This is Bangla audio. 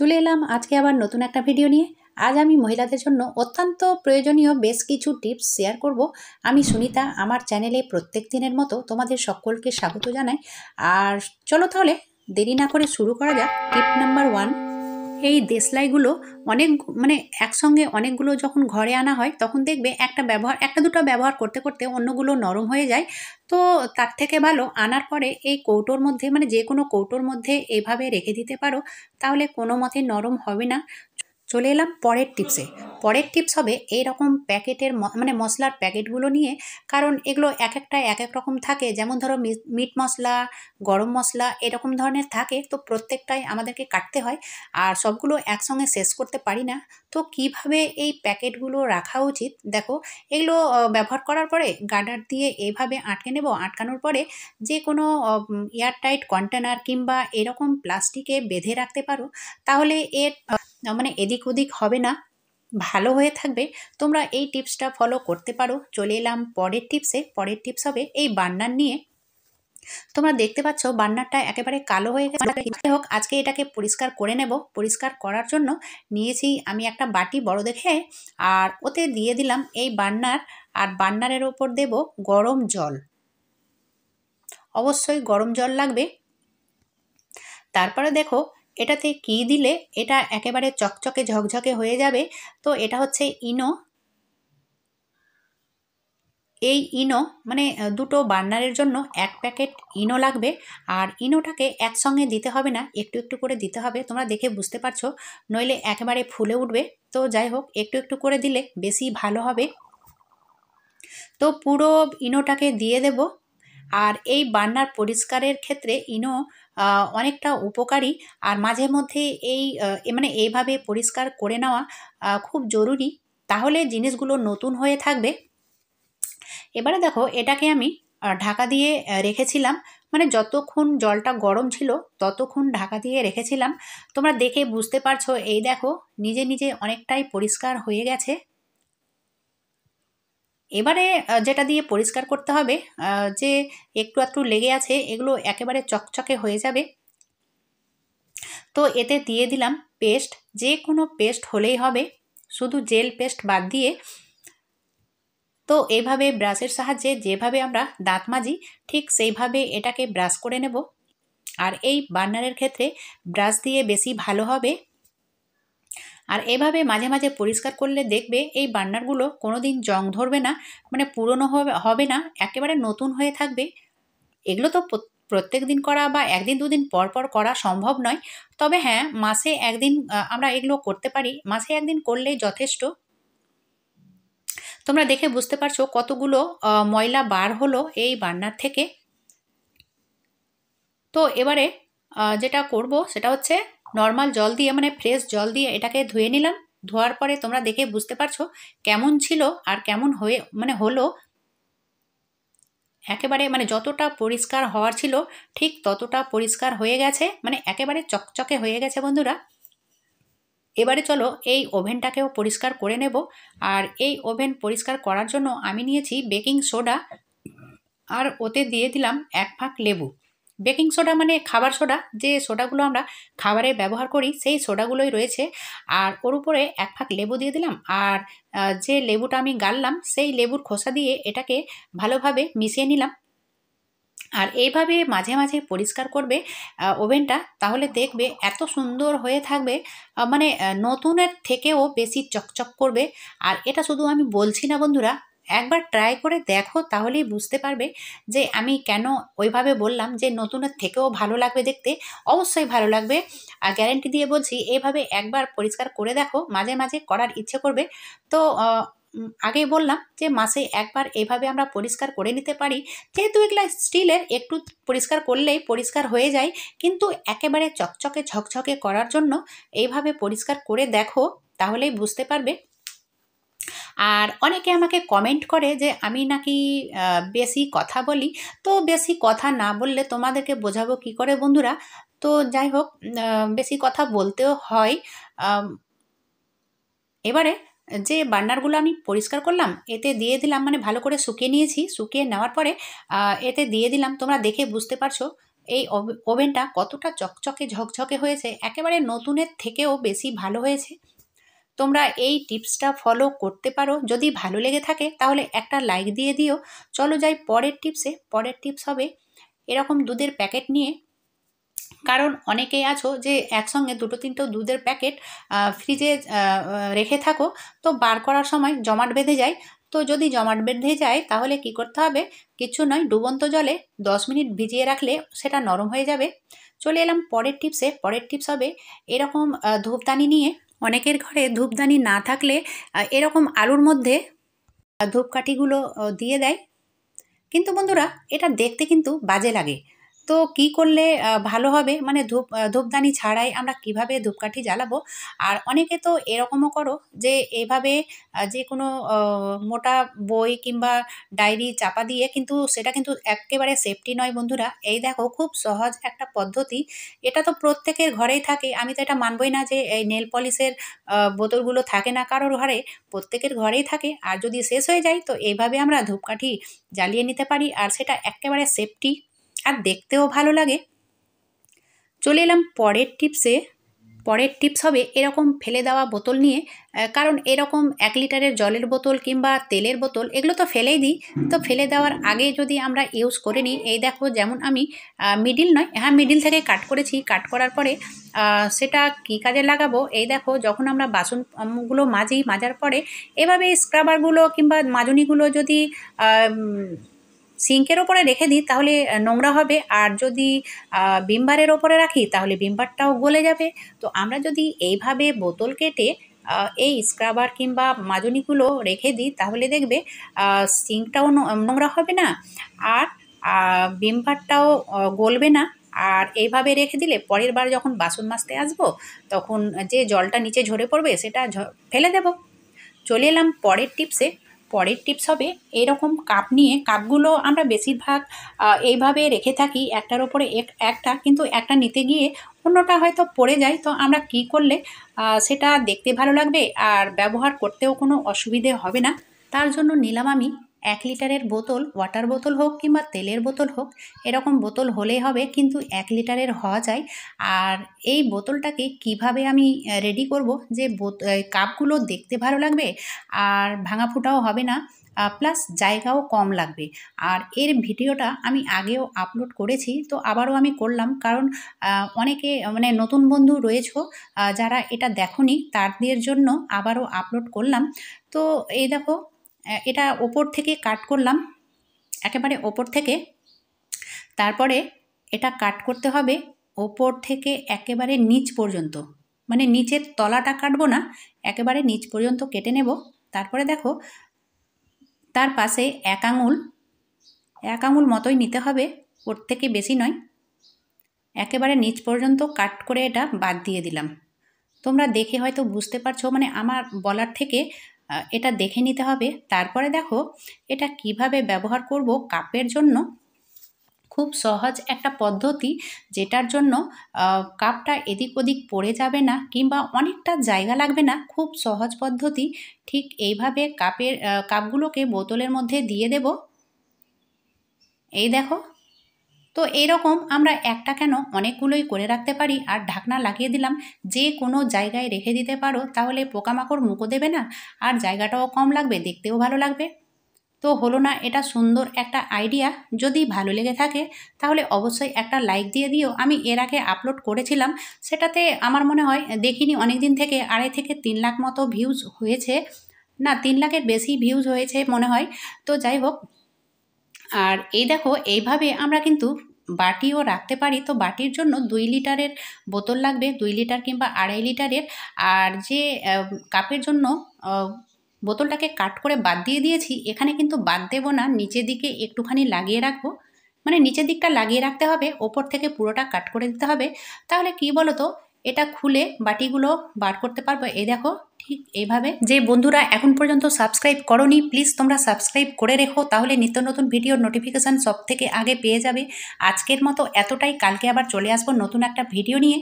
চলে এলাম আজকে আবার নতুন একটা ভিডিও নিয়ে আজ আমি মহিলাদের জন্য অত্যন্ত প্রয়োজনীয় বেশ কিছু টিপস শেয়ার করব আমি সুনিতা আমার চ্যানেলে প্রত্যেক দিনের মতো তোমাদের সকলকে স্বাগত জানাই আর চলো তাহলে দেরি না করে শুরু করা যাক টিপ নাম্বার ওয়ান এই দেশলাইগুলো অনেক মানে একসঙ্গে অনেকগুলো যখন ঘরে আনা হয় তখন দেখবে একটা ব্যবহার একটা দুটো ব্যবহার করতে করতে অন্যগুলো নরম হয়ে যায় তো তার থেকে ভালো আনার পরে এই কৌটোর মধ্যে মানে যে কোনো কৌটোর মধ্যে এভাবে রেখে দিতে পারো তাহলে কোনো মতে নরম হবে না চলে এলাম পরের টিপসে পরের টিপস হবে এই রকম প্যাকেটের মানে মশলার প্যাকেটগুলো নিয়ে কারণ এগুলো এক একটা এক এক রকম থাকে যেমন ধরো মিট মশলা গরম মশলা এরকম ধরনের থাকে তো প্রত্যেকটাই আমাদেরকে কাটতে হয় আর সবগুলো একসঙ্গে শেষ করতে পারি না তো কিভাবে এই প্যাকেটগুলো রাখা উচিত দেখো এগুলো ব্যবহার করার পরে গার্ডার দিয়ে এভাবে আটকে নেব আটকানোর পরে যে কোনো এয়ারটাইট কন্টেনার কিংবা এরকম প্লাস্টিকে বেঁধে রাখতে পারো তাহলে এর মানে এদিক ওদিক হবে না ভালো হয়ে থাকবে তোমরা এই টিপসটা ফলো করতে পারো চলে এলাম পরের টিপসে পরের টিপস হবে এই বান্নার নিয়ে তোমরা দেখতে পাচ্ছ বান্নারটা একেবারে কালো হয়ে গেছে হোক আজকে এটাকে পরিষ্কার করে নেব পরিষ্কার করার জন্য নিয়েছি আমি একটা বাটি বড় দেখে আর ওতে দিয়ে দিলাম এই বান্নার আর বান্নারের ওপর দেব গরম জল অবশ্যই গরম জল লাগবে তারপরে দেখো এটাতে কি দিলে এটা একেবারে চকচকে ঝকঝকে হয়ে যাবে তো এটা হচ্ছে ইনো এই ইনো মানে দুটো বার্নারের জন্য এক প্যাকেট ইনো লাগবে আর ইনোটাকে একসঙ্গে দিতে হবে না একটু একটু করে দিতে হবে তোমরা দেখে বুঝতে পারছো নইলে একেবারে ফুলে উঠবে তো যাই হোক একটু একটু করে দিলে বেশি ভালো হবে তো পুরো ইনোটাকে দিয়ে দেব আর এই বার্নার পরিষ্কারের ক্ষেত্রে ইনো অনেকটা উপকারী আর মাঝে মধ্যে এই মানে এইভাবে পরিষ্কার করে নেওয়া খুব জরুরি তাহলে জিনিসগুলো নতুন হয়ে থাকবে এবারে দেখো এটাকে আমি ঢাকা দিয়ে রেখেছিলাম মানে যতক্ষণ জলটা গরম ছিল ততক্ষণ ঢাকা দিয়ে রেখেছিলাম তোমরা দেখে বুঝতে পারছো এই দেখো নিজে নিজে অনেকটাই পরিষ্কার হয়ে গেছে এবারে যেটা দিয়ে পরিষ্কার করতে হবে যে একটু একটু লেগে আছে এগুলো একেবারে চকচকে হয়ে যাবে তো এতে দিয়ে দিলাম পেস্ট যে কোনো পেস্ট হলেই হবে শুধু জেল পেস্ট বাদ দিয়ে তো এইভাবে ব্রাশের সাহায্যে যেভাবে আমরা দাঁত মাজি ঠিক সেইভাবে এটাকে ব্রাশ করে নেব আর এই বার্নারের ক্ষেত্রে ব্রাশ দিয়ে বেশি ভালো হবে আর এভাবে মাঝে মাঝে পরিষ্কার করলে দেখবে এই বার্নারগুলো কোনো দিন জং ধরবে না মানে পুরনো হবে না একেবারে নতুন হয়ে থাকবে এগুলো তো প্রত্যেক দিন করা বা একদিন দুদিন পর পর করা সম্ভব নয় তবে হ্যাঁ মাসে একদিন আমরা এগুলো করতে পারি মাসে একদিন করলেই যথেষ্ট তোমরা দেখে বুঝতে পারছো কতগুলো ময়লা বার হলো এই বান্নার থেকে তো এবারে যেটা করব সেটা হচ্ছে নর্মাল জল দিয়ে মানে ফ্রেশ জল দিয়ে এটাকে ধুয়ে নিলাম ধোয়ার পরে তোমরা দেখে বুঝতে পারছো কেমন ছিল আর কেমন হয়ে মানে হলো একেবারে মানে যতটা পরিষ্কার হওয়ার ছিল ঠিক ততটা পরিষ্কার হয়ে গেছে মানে একেবারে চকচকে হয়ে গেছে বন্ধুরা এবারে চলো এই ওভেনটাকেও পরিষ্কার করে নেব আর এই ওভেন পরিষ্কার করার জন্য আমি নিয়েছি বেকিং সোডা আর ওতে দিয়ে দিলাম এক ফাঁক লেবু বেকিং সোডা মানে খাবার সোডা যে সোডাগুলো আমরা খাবারে ব্যবহার করি সেই সোডাগুলোই রয়েছে আর ওর উপরে এক ফাঁক লেবু দিয়ে দিলাম আর যে লেবুটা আমি গাললাম সেই লেবুর খোসা দিয়ে এটাকে ভালোভাবে মিশিয়ে নিলাম আর এইভাবে মাঝে মাঝে পরিষ্কার করবে ওভেনটা তাহলে দেখবে এত সুন্দর হয়ে থাকবে মানে নতুনের থেকেও বেশি চকচক করবে আর এটা শুধু আমি বলছি না বন্ধুরা একবার ট্রাই করে দেখো তাহলেই বুঝতে পারবে যে আমি কেন ওইভাবে বললাম যে নতুনের থেকেও ভালো লাগবে দেখতে অবশ্যই ভালো লাগবে আর গ্যারেন্টি দিয়ে বলছি এভাবে একবার পরিষ্কার করে দেখো মাঝে মাঝে করার ইচ্ছে করবে তো আগেই বললাম যে মাসে একবার এভাবে আমরা পরিষ্কার করে নিতে পারি যেহেতু এগুলো স্টিলের একটু পরিষ্কার করলেই পরিষ্কার হয়ে যায় কিন্তু একেবারে চকচকে ঝকঝকে করার জন্য এইভাবে পরিষ্কার করে দেখো তাহলেই বুঝতে পারবে আর অনেকে আমাকে কমেন্ট করে যে আমি নাকি বেশি কথা বলি তো বেশি কথা না বললে তোমাদেরকে বোঝাবো কি করে বন্ধুরা তো যাই হোক বেশি কথা বলতেও হয় এবারে যে বার্নারগুলো আমি পরিষ্কার করলাম এতে দিয়ে দিলাম মানে ভালো করে শুকিয়ে নিয়েছি শুকিয়ে নেওয়ার পরে এতে দিয়ে দিলাম তোমরা দেখে বুঝতে পারছো এই ওভেনটা কতটা চকচকে ঝকঝকে হয়েছে একেবারে নতুনের থেকেও বেশি ভালো হয়েছে তোমরা এই টিপসটা ফলো করতে পারো যদি ভালো লেগে থাকে তাহলে একটা লাইক দিয়ে দিও চলো যাই পরের টিপসে পরের টিপস হবে এরকম দুধের প্যাকেট নিয়ে কারণ অনেকেই আছো যে একসঙ্গে দুটো তিনটো দুধের প্যাকেট ফ্রিজে রেখে থাকো তো বার করার সময় জমাট বেঁধে যায় তো যদি জমাট বেঁধে যায় তাহলে কি করতে হবে কিছু নয় ডুবন্ত জলে দশ মিনিট ভিজিয়ে রাখলে সেটা নরম হয়ে যাবে চলে এলাম পরের টিপসে পরের টিপস হবে এরকম ধূপদানি নিয়ে অনেকের ঘরে ধূপদানি না থাকলে এরকম আলুর মধ্যে ধূপকাঠিগুলো দিয়ে দেয় কিন্তু বন্ধুরা এটা দেখতে কিন্তু বাজে লাগে তো কি করলে ভালো হবে মানে ধূপ ধূপদানি ছাড়াই আমরা কিভাবে ধূপকাঠি জ্বালাবো আর অনেকে তো এরকমও করো যে এভাবে যে কোনো মোটা বই কিংবা ডায়েরি চাপা দিয়ে কিন্তু সেটা কিন্তু একেবারে সেফটি নয় বন্ধুরা এই দেখো খুব সহজ একটা পদ্ধতি এটা তো প্রত্যেকের ঘরেই থাকে আমি তো এটা মানবই না যে এই নেল পলিশের বোতলগুলো থাকে না কারোর ঘরে প্রত্যেকের ঘরেই থাকে আর যদি শেষ হয়ে যায় তো এইভাবে আমরা ধূপকাঠি জ্বালিয়ে নিতে পারি আর সেটা একেবারে সেফটি আর দেখতেও ভালো লাগে চলে এলাম পরের টিপসে পরের টিপস হবে এরকম ফেলে দেওয়া বোতল নিয়ে কারণ এরকম এক লিটারের জলের বোতল কিংবা তেলের বোতল এগুলো তো ফেলেই দিই তো ফেলে দেওয়ার আগে যদি আমরা ইউজ করে নিই এই দেখো যেমন আমি মিডিল নয় হ্যাঁ মিডিল থেকে কাট করেছি কাট করার পরে সেটা কি কাজে লাগাবো এই দেখো যখন আমরা বাসনগুলো মাজি মাজার পরে এভাবে স্ক্রাবারগুলো কিংবা মাজুনিগুলো যদি সিঙ্কের ওপরে রেখে দিই তাহলে নোংরা হবে আর যদি বিম্বারের ওপরে রাখি তাহলে বিম্বারটাও গলে যাবে তো আমরা যদি এইভাবে বোতল কেটে এই স্ক্রাবার কিংবা মাজনিগুলো রেখে দিই তাহলে দেখবে সিঙ্কটাও নোংরা হবে না আর বিম্বারটাও গলবে না আর এইভাবে রেখে দিলে পরের বার যখন বাসন মাজতে আসবো তখন যে জলটা নিচে ঝরে পড়বে সেটা ফেলে দেব চলে এলাম পরের টিপসে পরের টিপস হবে এরকম কাপ নিয়ে কাপগুলো আমরা বেশিরভাগ এইভাবে রেখে থাকি একটার ওপরে এক একটা কিন্তু একটা নিতে গিয়ে অন্যটা হয়তো পড়ে যায় তো আমরা কি করলে সেটা দেখতে ভালো লাগবে আর ব্যবহার করতেও কোনো অসুবিধে হবে না তার জন্য নিলাম আমি এক লিটারের বোতল ওয়াটার বোতল হোক কিংবা তেলের বোতল হোক এরকম বোতল হলেই হবে কিন্তু এক লিটারের হওয়া যায় আর এই বোতলটাকে কিভাবে আমি রেডি করব যে কাপগুলো দেখতে ভালো লাগবে আর ভাঙা ফুটাও হবে না প্লাস জায়গাও কম লাগবে আর এর ভিডিওটা আমি আগেও আপলোড করেছি তো আবারও আমি করলাম কারণ অনেকে মানে নতুন বন্ধু রয়েছ যারা এটা দেখনি তাদের জন্য আবারও আপলোড করলাম তো এই দেখো এটা ওপর থেকে কাট করলাম একেবারে ওপর থেকে তারপরে এটা কাট করতে হবে ওপর থেকে একেবারে নিচ পর্যন্ত মানে নিচের তলাটা কাটবো না একেবারে নিচ পর্যন্ত কেটে নেব তারপরে দেখো তার পাশে এক আঙুল এক আঙুল মতোই নিতে হবে ওর থেকে বেশি নয় একেবারে নিচ পর্যন্ত কাট করে এটা বাদ দিয়ে দিলাম তোমরা দেখে হয়তো বুঝতে পারছো মানে আমার বলার থেকে এটা দেখে নিতে হবে তারপরে দেখো এটা কিভাবে ব্যবহার করব কাপের জন্য খুব সহজ একটা পদ্ধতি যেটার জন্য কাপটা এদিক ওদিক পড়ে যাবে না কিংবা অনেকটা জায়গা লাগবে না খুব সহজ পদ্ধতি ঠিক এইভাবে কাপের কাপগুলোকে বোতলের মধ্যে দিয়ে দেব এই দেখো তো এরকম আমরা একটা কেন অনেকগুলোই করে রাখতে পারি আর ঢাকনা লাগিয়ে দিলাম যে কোনো জায়গায় রেখে দিতে পারো তাহলে পোকামাকড় মুখো দেবে না আর জায়গাটাও কম লাগবে দেখতেও ভালো লাগবে তো হলো না এটা সুন্দর একটা আইডিয়া যদি ভালো লেগে থাকে তাহলে অবশ্যই একটা লাইক দিয়ে দিও আমি এর আগে আপলোড করেছিলাম সেটাতে আমার মনে হয় দেখিনি অনেক দিন থেকে আড়াই থেকে তিন লাখ মতো ভিউজ হয়েছে না তিন লাখের বেশি ভিউজ হয়েছে মনে হয় তো যাই হোক আর এই দেখো এইভাবে আমরা কিন্তু বাটিও রাখতে পারি তো বাটির জন্য দুই লিটারের বোতল লাগবে দুই লিটার কিংবা আড়াই লিটারের আর যে কাপের জন্য বোতলটাকে কাট করে বাদ দিয়ে দিয়েছি এখানে কিন্তু বাদ দেব না নিচের দিকে একটুখানি লাগিয়ে রাখবো মানে নিচের দিকটা লাগিয়ে রাখতে হবে ওপর থেকে পুরোটা কাট করে দিতে হবে তাহলে কি বলো তো এটা খুলে বাটিগুলো বার করতে পারবো এই দেখো ঠিক এইভাবে যে বন্ধুরা এখন পর্যন্ত সাবস্ক্রাইব করনি প্লিজ তোমরা সাবস্ক্রাইব করে রেখো তাহলে নিত্য নতুন ভিডিওর নোটিফিকেশান সব থেকে আগে পেয়ে যাবে আজকের মতো এতটাই কালকে আবার চলে আসবো নতুন একটা ভিডিও নিয়ে